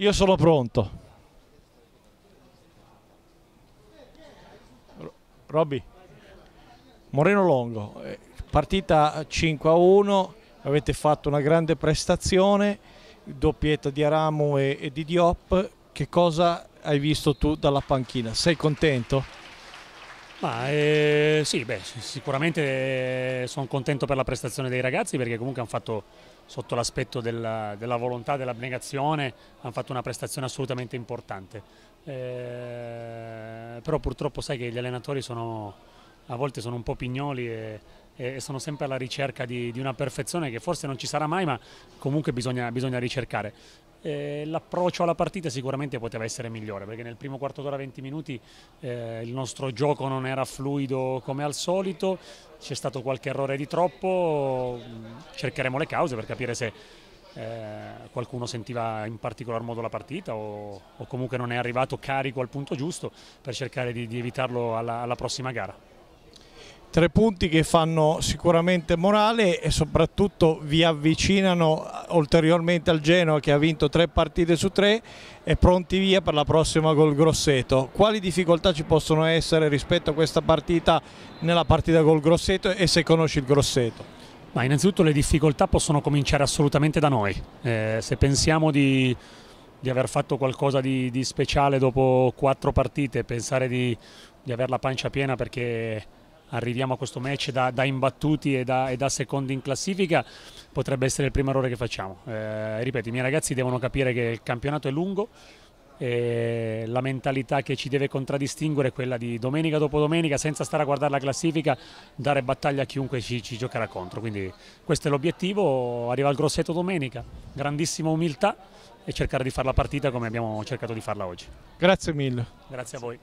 Io sono pronto. Robby, Moreno Longo, eh, partita 5 a 1, avete fatto una grande prestazione, doppietta di Aramu e, e di Diop, che cosa hai visto tu dalla panchina? Sei contento? Ma eh, sì, beh, sicuramente eh, sono contento per la prestazione dei ragazzi perché comunque hanno fatto sotto l'aspetto della, della, volontà, dell'abnegazione, hanno fatto una prestazione assolutamente importante. Eh, però purtroppo sai che gli allenatori sono, a volte sono un po' pignoli e, e sono sempre alla ricerca di, di, una perfezione che forse non ci sarà mai, ma comunque bisogna, bisogna ricercare. Eh, l'approccio alla partita sicuramente poteva essere migliore perché nel primo quarto d'ora 20 minuti eh, il nostro gioco non era fluido come al solito, c'è stato qualche errore di troppo, mm, cercheremo le cause per capire se eh, qualcuno sentiva in particolar modo la partita o, o, comunque non è arrivato carico al punto giusto per cercare di, di evitarlo alla, alla prossima gara tre punti che fanno sicuramente morale e soprattutto vi avvicinano ulteriormente al Genoa che ha vinto tre partite su tre e pronti via per la prossima col Grosseto. Quali difficoltà ci possono essere rispetto a questa partita nella partita col Grosseto e se conosci il Grosseto? Ma innanzitutto le difficoltà possono cominciare assolutamente da noi. Eh, se pensiamo di, di, aver fatto qualcosa di, di, speciale dopo quattro partite, pensare di, di avere la pancia piena perché arriviamo a questo match da, da imbattuti e da, e da, secondi in classifica, potrebbe essere il primo errore che facciamo. Eh, ripeto, i miei ragazzi devono capire che il campionato è lungo, e la mentalità che ci deve contraddistinguere è quella di domenica dopo domenica, senza stare a guardare la classifica, dare battaglia a chiunque ci, ci giocherà contro. Quindi questo è l'obiettivo, arriva il grossetto domenica, grandissima umiltà e cercare di fare la partita come abbiamo cercato di farla oggi. Grazie mille. Grazie a voi.